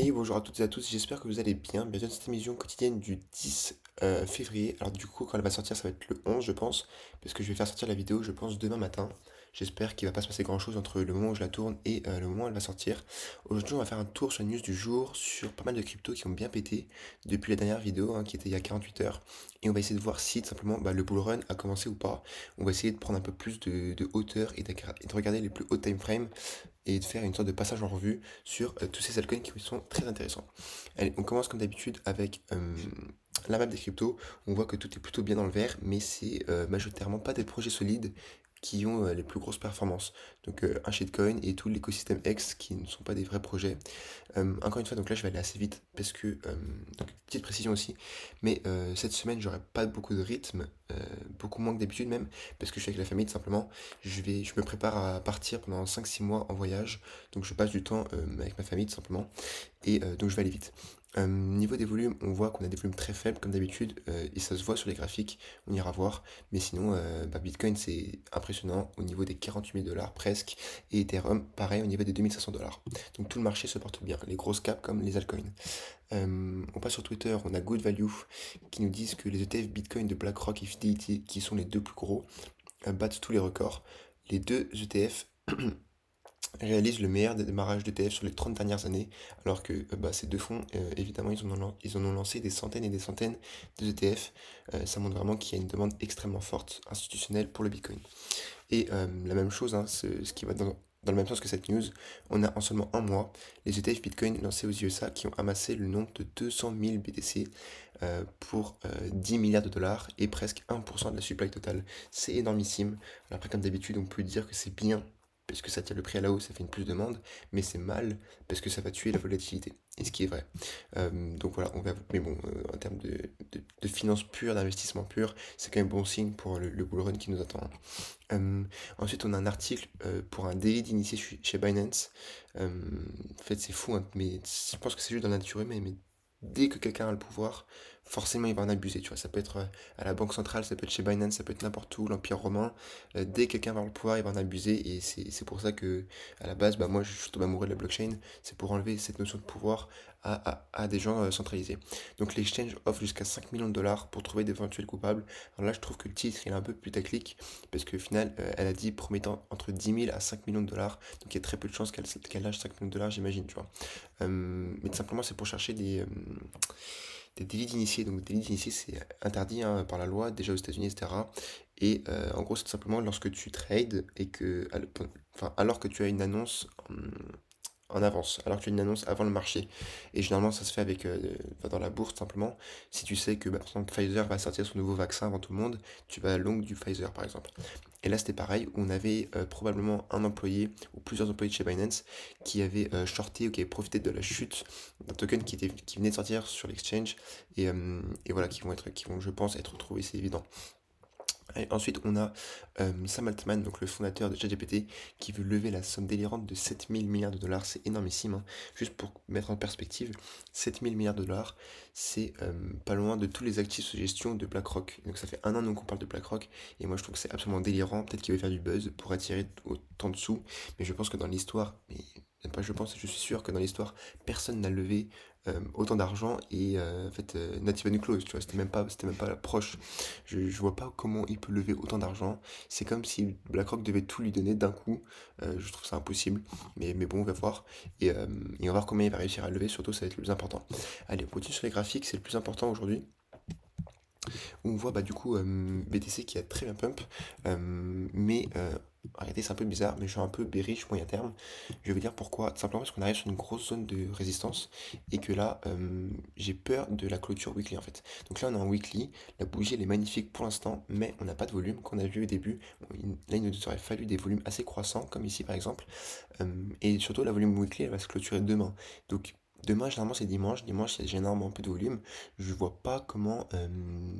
Et bonjour à toutes et à tous, j'espère que vous allez bien. Bienvenue dans cette émission quotidienne du 10 euh, février. Alors du coup, quand elle va sortir, ça va être le 11, je pense, parce que je vais faire sortir la vidéo, je pense, demain matin. J'espère qu'il va pas se passer grand-chose entre le moment où je la tourne et euh, le moment où elle va sortir. Aujourd'hui, on va faire un tour sur la news du jour, sur pas mal de cryptos qui ont bien pété depuis la dernière vidéo, hein, qui était il y a 48 heures. Et on va essayer de voir si tout simplement bah, le bull run a commencé ou pas. On va essayer de prendre un peu plus de, hauteur et de, et de regarder les plus hauts timeframes et de faire une sorte de passage en revue sur euh, tous ces altcoins qui sont très intéressants. Allez, on commence comme d'habitude avec euh, la map des cryptos. On voit que tout est plutôt bien dans le vert, mais c'est euh, majoritairement pas des projets solides qui ont euh, les plus grosses performances. Donc euh, un shitcoin et tout l'écosystème X qui ne sont pas des vrais projets. Euh, encore une fois, donc là je vais aller assez vite parce que, donc, petite précision aussi, mais cette semaine j'aurai pas beaucoup de rythme, beaucoup moins que d'habitude même, parce que je suis avec la famille tout simplement. Je, vais, je me prépare à partir pendant 5-6 mois en voyage, donc je passe du temps avec ma famille tout simplement, et donc je vais aller vite. Au euh, niveau des volumes, on voit qu'on a des volumes très faibles comme d'habitude euh, et ça se voit sur les graphiques, on ira voir. Mais sinon, euh, bah, Bitcoin c'est impressionnant au niveau des 48 000 dollars presque et Ethereum pareil au niveau des 2500 dollars. Donc tout le marché se porte bien, les grosses caps comme les altcoins. on passe sur Twitter, on a Good Value qui nous disent que les ETF Bitcoin de BlackRock et Fidelity qui sont les deux plus gros battent tous les records. Les deux ETF réalise le meilleur démarrage d'ETF sur les 30 dernières années, alors que euh, bah, ces deux fonds, euh, évidemment, ils en, ont, ils ont lancé des centaines et des centaines de ETF. Euh, ça montre vraiment qu'il y a une demande extrêmement forte institutionnelle pour le Bitcoin. Et la même chose, hein, ce, qui va dans, le même sens que cette news, on a en seulement un mois les ETF Bitcoin lancés aux USA qui ont amassé le nombre de 200 000 BTC pour 10 milliards de dollars et presque 1% de la supply totale. C'est énormissime. Alors après, comme d'habitude, on peut dire que c'est bien parce que ça tient le prix à la hausse, ça fait une plus de demande, mais c'est mal parce que ça va tuer la volatilité, et ce qui est vrai. Euh, donc voilà, on va, mais bon, euh, en termes de, finances pures, d'investissement pur, c'est quand même bon signe pour le, bull run qui nous attend. Euh, ensuite, on a un article pour un délit d'initié chez Binance. en fait, c'est fou, hein, mais je pense que c'est juste dans la nature humaine, mais dès que quelqu'un a le pouvoir, forcément il va en abuser, tu vois. Ça peut être euh, à la Banque Centrale, ça peut être chez Binance, ça peut être n'importe où, l'Empire romain. Euh, dès que quelqu'un va le pouvoir, il va en abuser. Et c'est pour ça que, à la base, bah, moi je suis tombé amoureux de la blockchain. C'est pour enlever cette notion de pouvoir à, des gens euh, centralisés. Donc l'exchange offre jusqu'à 5 millions de dollars pour trouver d'éventuels coupables. Alors là, je trouve que le titre il est un peu putaclic, parce qu'au final, elle a dit promettant entre 10 000 à 5 millions de dollars. Donc il y a très peu de chances qu'elle lâche 5 millions de dollars, j'imagine, tu vois. mais tout simplement, c'est pour chercher des des délits d'initié. Donc, délit d'initié, c'est interdit hein, par la loi, déjà aux États-Unis, etc. Et euh, en gros, c'est tout simplement lorsque tu trades et que. Enfin, alors que tu as une annonce. Hum, en avance, alors que tu une annonce avant le marché. Et généralement, ça se fait avec euh, dans la bourse simplement. Si tu sais que bah, par Pfizer va sortir son nouveau vaccin avant tout le monde, tu vas à longue du Pfizer par exemple. Et là, c'était pareil, on avait euh, probablement un employé ou plusieurs employés chez Binance qui avaient euh, shorté ou qui avaient profité de la chute d'un token qui, était, qui venait de sortir sur l'exchange et, et, voilà, qui vont, être, qui vont, je pense, être retrouvés, c'est évident ensuite, on a euh, Sam Altman, donc le fondateur de ChatGPT, qui veut lever la somme délirante de 7000 milliards de dollars. C'est énormissime. Hein. Juste pour mettre en perspective, 7000 milliards de dollars, c'est euh, pas loin de tous les actifs sous gestion de BlackRock. Donc ça fait un an qu'on parle de BlackRock. Et moi, je trouve que c'est absolument délirant. Peut-être qu'il veut faire du buzz pour attirer autant de sous. Mais je pense que dans l'histoire, mais pas je pense, je suis sûr que dans l'histoire, personne n'a levé euh, autant d'argent et euh, en fait euh, native even close tu vois, c'était même pas, c'était même pas proche. Je, vois pas comment il peut lever autant d'argent. C'est comme si BlackRock devait tout lui donner d'un coup. je trouve ça impossible, mais, mais bon, on va voir. Et, on va voir comment il va réussir à lever, surtout ça va être le plus important. Allez, on continue sur les graphiques, c'est le plus important aujourd'hui on voit bah, du coup BTC qui a très bien pump, mais Arrêtez c'est un peu bizarre, mais je suis un peu bearish moyen terme. Je vais dire pourquoi. Tout simplement parce qu'on arrive sur une grosse zone de résistance et que là, euh, j'ai peur de la clôture weekly en fait. Donc là, on est en weekly. La bougie, elle est magnifique pour l'instant, mais on n'a pas de volume qu'on a vu au début. là, il nous aurait fallu des volumes assez croissants, comme ici par exemple. Euh, et surtout, la volume weekly, elle va se clôturer demain. Donc Demain, généralement, c'est dimanche. Dimanche, il généralement un peu de volume. Je vois pas comment euh,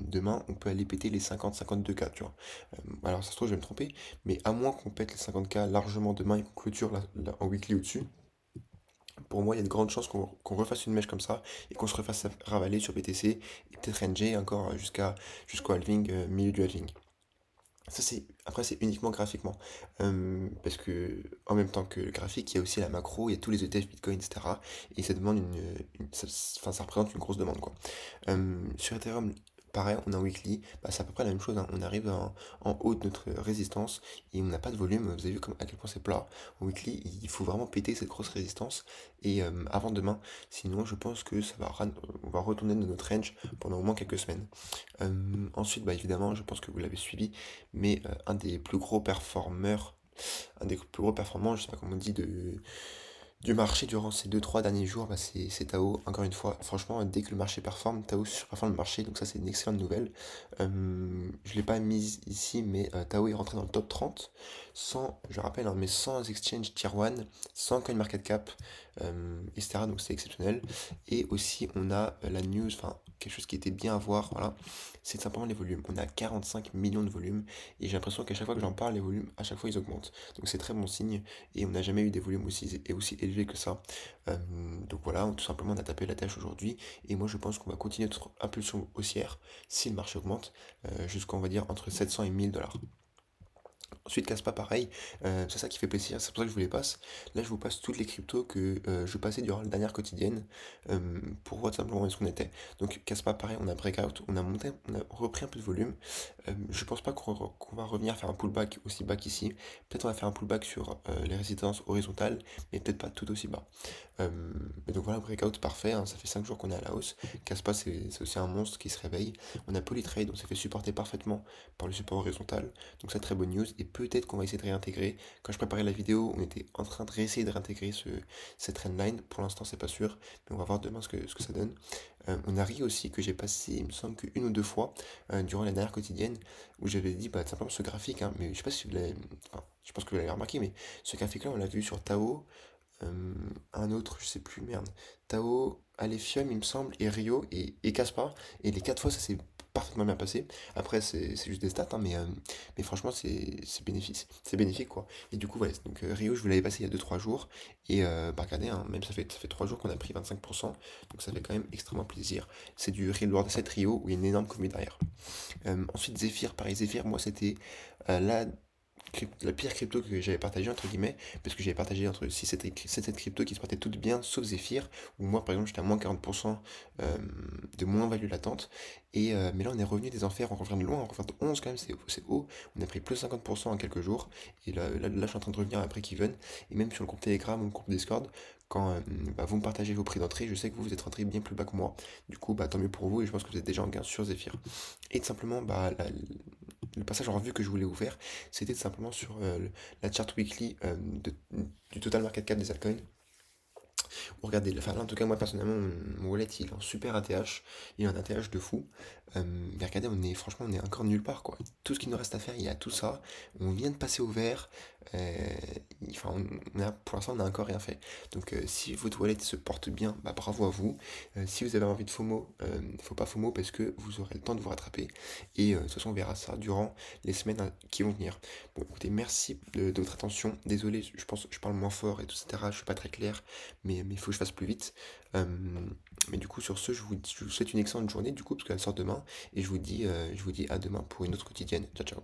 demain on peut aller péter les 50-52K, tu vois. Euh, alors, ça se trouve, je vais me tromper, mais à moins qu'on pète les 50K largement demain et qu'on clôture en weekly au-dessus, pour moi, il y a de grandes chances qu'on refasse une mèche comme ça et qu'on se refasse ravaler sur BTC et peut-être NG encore jusqu'à jusqu'au halving, euh, milieu du halving c'est... Après, c'est uniquement graphiquement. Euh, parce que, en même temps que le graphique, il y a aussi la macro, il y a tous les ETF, Bitcoin, etc. Et ça demande une. représente une grosse demande, quoi. Euh, sur Ethereum, on a weekly, bah, c'est à peu près la même chose. Hein. On arrive en, haut de notre résistance et on n'a pas de volume. Vous avez vu comme, à quel point c'est plat. weekly, il faut vraiment péter cette grosse résistance et euh, avant demain. Sinon, je pense que ça va, on va retourner dans notre range pendant au moins quelques semaines. Euh, ensuite, bah, évidemment, je pense que vous l'avez suivi, mais euh, un des plus gros performeurs, un des plus gros performants, je sais pas comment on dit, de du marché durant ces 2-3 derniers jours, bah, c'est Tao, encore une fois. Franchement, dès que le marché performe, Tao fin de marché, donc ça c'est une excellente nouvelle. Euh, je ne l'ai pas mise ici, mais euh, Tao est rentré dans le top 30, sans, je rappelle, hein, mais sans Exchange Tier 1, sans coin market cap euh, etc. Donc c'est exceptionnel. Et aussi, on a la news, enfin, quelque chose qui était bien à voir, voilà, c'est simplement les volumes. On a 45 millions de volumes, et j'ai l'impression qu'à chaque fois que j'en parle, les volumes, à chaque fois ils augmentent. Donc c'est très bon signe, et on n'a jamais eu des volumes aussi, et aussi que ça. Euh, donc voilà, tout simplement, on a tapé la tâche aujourd'hui. Et moi, je pense qu'on va continuer notre impulsion haussière si le marché augmente, euh, jusqu'on on va dire, entre 700 et 1000 dollars. Ensuite, casse pas pareil, euh, c'est ça qui fait plaisir, c'est pour ça que je vous les passe. Là, je vous passe toutes les cryptos que euh, je passais durant la dernière quotidienne euh, pour voir simplement où est-ce qu'on était. Donc, casse pas pareil, on a breakout, on a monté, on a repris un peu de volume. je pense pas qu'on va revenir faire un pullback aussi bas qu'ici. Peut-être on va faire un pullback sur les résistances horizontales, mais peut-être pas tout aussi bas. donc voilà, breakout parfait, hein. ça fait 5 jours qu'on est à la hausse. Casse c'est aussi un monstre qui se réveille. On a Polytrade, on s'est fait supporter parfaitement par le support horizontal, donc c'est très bonne news et peut-être qu'on va essayer de réintégrer. Quand je préparais la vidéo, on était en train de réessayer de réintégrer ce, cette trendline. Pour l'instant, c'est pas sûr, mais on va voir demain ce que, ça donne. Euh, on a ri aussi que j'ai passé, il me semble qu'une ou deux fois, euh, durant la dernière quotidienne, où j'avais dit, bah, simplement ce graphique, hein, mais je sais pas si vous l'avez, je pense que vous l'avez remarqué, mais ce graphique-là, on l'a vu sur Tao, euh, un autre, je sais plus, merde, Tao, Alephium, il me semble, et Rio, et, et Kaspar, et les quatre fois, ça s'est parfaitement bien passé. Après, c'est juste des stats, hein, mais, euh, mais franchement, c'est bénéfique. C'est bénéfique, quoi. Et du coup, voilà. Donc, euh, Rio, je vous l'avais passé il y a 2-3 jours. Et bah, euh, regardez, hein, même ça fait, ça fait 3 jours qu'on a pris 25%. Donc, ça fait quand même extrêmement plaisir. C'est du Real de cette Rio où il y a une énorme commune' derrière. ensuite, Zephyr, pareil, Zephyr, moi, c'était la la pire crypto que j'avais partagé entre guillemets, parce que j'avais partagé entre 6 et 7 cryptos qui se portaient toutes bien, sauf Zephyr, où moi, par exemple, j'étais à moins 40% euh, de moins-value latente. Et, euh, mais là, on est revenu des enfers, en revient de loin, on revient de 11 quand même, c'est haut. On a pris plus de 50% en quelques jours. Et là, là, je suis en train de revenir après Kiven. Et même sur le groupe Telegram ou le groupe Discord, quand euh, bah, vous me partagez vos prix d'entrée, je sais que vous, vous êtes rentré bien plus bas que moi. Du coup, bah, tant mieux pour vous et je pense que vous êtes déjà en gain sur Zephyr. Et tout simplement, bah, la, le passage en revue que je voulais ouvrir, c'était simplement sur euh, la chart weekly euh, du total market cap des altcoins regardez, en tout cas moi personnellement, mon wallet il est en super ATH, il est en ATH de fou. Euh, mais regardez, on est franchement on est encore nulle part quoi. Tout ce qu'il nous reste à faire, il y a tout ça. On vient de passer au vert. Euh, enfin, pour l'instant on a encore rien fait. Donc euh, si votre wallet se porte bien, bah, bravo à vous. si vous avez envie de FOMO, faut pas FOMO parce que vous aurez le temps de vous rattraper. Et de toute façon on verra ça durant les semaines hein, qui vont venir. Bon écoutez, merci de, votre attention. Désolé, je pense je parle moins fort, et tout, ça Je suis pas très clair, mais mais il faut que je fasse plus vite. Hum, mais du coup, sur ce, je vous, souhaite une excellente journée, du coup, parce qu'elle sort demain, et je vous dis, euh, je vous dis à demain pour une autre quotidienne. Ciao, ciao.